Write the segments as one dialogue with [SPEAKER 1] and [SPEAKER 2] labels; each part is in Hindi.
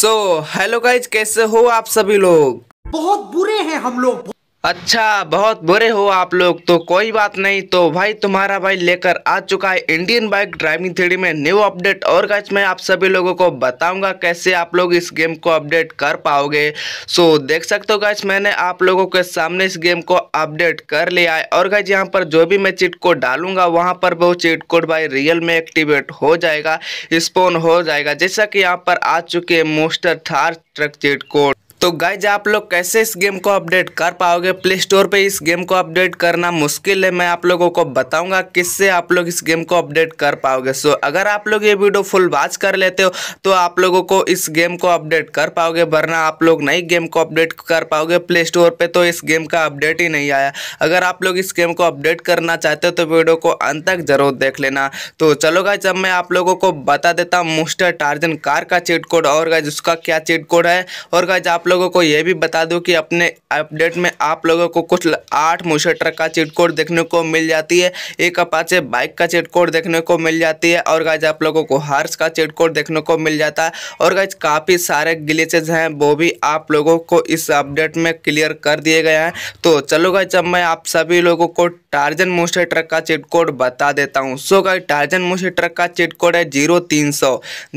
[SPEAKER 1] सो हेलो गाइज कैसे हो आप सभी लोग बहुत बुरे हैं हम लोग अच्छा बहुत बुरे हो आप लोग तो कोई बात नहीं तो भाई तुम्हारा भाई लेकर आ चुका है इंडियन बाइक ड्राइविंग थ्री में न्यू अपडेट और गज मैं आप सभी लोगों को बताऊंगा कैसे आप लोग इस गेम को अपडेट कर पाओगे सो देख सकते हो गज मैंने आप लोगों के सामने इस गेम को अपडेट कर लिया है और गज यहाँ पर जो भी मैं चिट कोड डालूंगा वहाँ पर वो चिट कोड भाई रियल में एक्टिवेट हो जाएगा स्पोन हो जाएगा जैसा कि यहाँ पर आ चुके monster Thar truck cheat code तो गाइज आप लोग कैसे इस गेम को अपडेट कर पाओगे प्ले स्टोर पर इस गेम को अपडेट करना मुश्किल है मैं आप लोगों को बताऊंगा किससे आप लोग इस गेम को अपडेट कर पाओगे सो अगर आप लोग ये वीडियो फुल वाच कर लेते हो तो आप लोगों को इस गेम को अपडेट कर पाओगे वरना आप लोग नई गेम को अपडेट कर पाओगे प्ले स्टोर पर तो इस गेम का अपडेट ही नहीं आया अगर आप लोग इस गेम को अपडेट करना चाहते हो तो वीडियो को अंत तक जरूर देख लेना तो चलो गाइज अब मैं आप लोगों को बता देता हूँ मोस्टर टार्जन कार का चिट कोड और गाइज उसका क्या चिट कोड है और गाइज आप लोगों को यह भी बता दूं कि अपने अपडेट में आप लोगों को कुछ आठ मूसे ट्रक का चिट कोड देखने को मिल जाती है एक अपाचे बाइक का चिट कोड देखने को मिल जाती है और गाइज आप लोगों को हार्स का चिट कोड देखने को मिल जाता है और गाइज काफ़ी सारे ग्लिचेज हैं वो भी आप लोगों को इस अपडेट में क्लियर कर दिए गए हैं तो चलो गाइज जब मैं आप सभी लोगों को टार्जन मूसे ट्रक का चिट कोड बता देता हूँ सो गाइज टार्जन मूसे ट्रक का चिट कोड है जीरो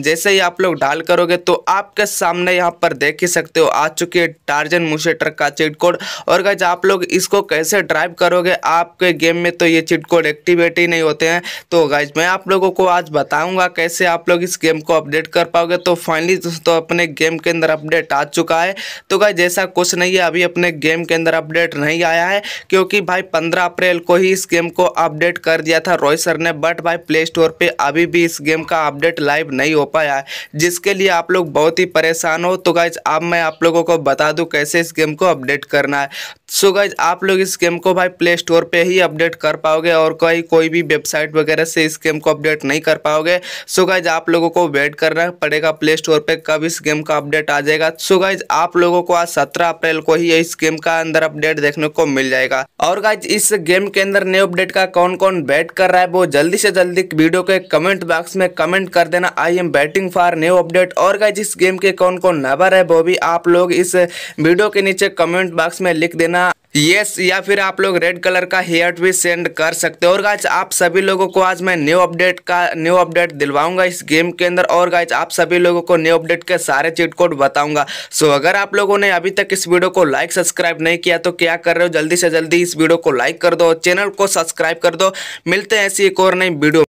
[SPEAKER 1] जैसे ही आप लोग डाल करोगे तो आपके सामने यहाँ पर देख ही सकते हो आ चुकी है टार्जन मुशे ट्रक का चिट कोड और गाइज आप लोग इसको कैसे ड्राइव करोगे आपके गेम में तो ये चिट कोड एक्टिवेट ही नहीं होते हैं तो गाइज मैं आप लोगों को आज बताऊंगा कैसे आप लोग इस गेम को अपडेट कर पाओगे तो फाइनली दोस्तों अपने गेम के अंदर अपडेट आ चुका है तो गाइज ऐसा कुछ नहीं है अभी अपने गेम के अंदर अपडेट नहीं आया है क्योंकि भाई पंद्रह अप्रैल को ही इस गेम को अपडेट कर दिया था रोहित सर ने बट भाई प्ले स्टोर पर अभी भी इस गेम का अपडेट लाइव नहीं हो पाया है जिसके लिए आप लोग बहुत ही परेशान हो तो गाइज अब मैं आप लोग लोगों को बता दूँ कैसे इस गेम को अपडेट करना है सो गाइज आप लोग इस गेम को भाई प्ले स्टोर पर ही अपडेट कर पाओगे और कहीं कोई भी वेबसाइट वगैरह से इस गेम को अपडेट नहीं कर पाओगे सो गाइज आप लोगों को वेट करना पड़ेगा प्ले स्टोर पर कब इस गेम का अपडेट आ जाएगा सो गाइज आप लोगों को आज सत्रह अप्रैल को ही इस गेम का अंदर अपडेट देखने को मिल जाएगा और गाइज इस गेम के अंदर न्यू अपडेट का कौन कौन बैट कर रहा है वो जल्दी से जल्दी वीडियो के कमेंट बॉक्स में कमेंट कर देना I am waiting for new update और गाइज इस गेम के कौन कौन नंबर है वो भी आप लोग इस वीडियो के नीचे कमेंट बॉक्स में लिख देना येस yes, या फिर आप लोग रेड कलर का हेयर भी सेंड कर सकते हो और गाइज आप सभी लोगों को आज मैं न्यू अपडेट का न्यू अपडेट दिलवाऊंगा इस गेम के अंदर और गाइज आप सभी लोगों को न्यू अपडेट के सारे चीट कोड बताऊंगा सो अगर आप लोगों ने अभी तक इस वीडियो को लाइक सब्सक्राइब नहीं किया तो क्या कर रहे हो जल्दी से जल्दी इस वीडियो को लाइक कर दो चैनल को सब्सक्राइब कर दो मिलते हैं ऐसी एक और नई वीडियो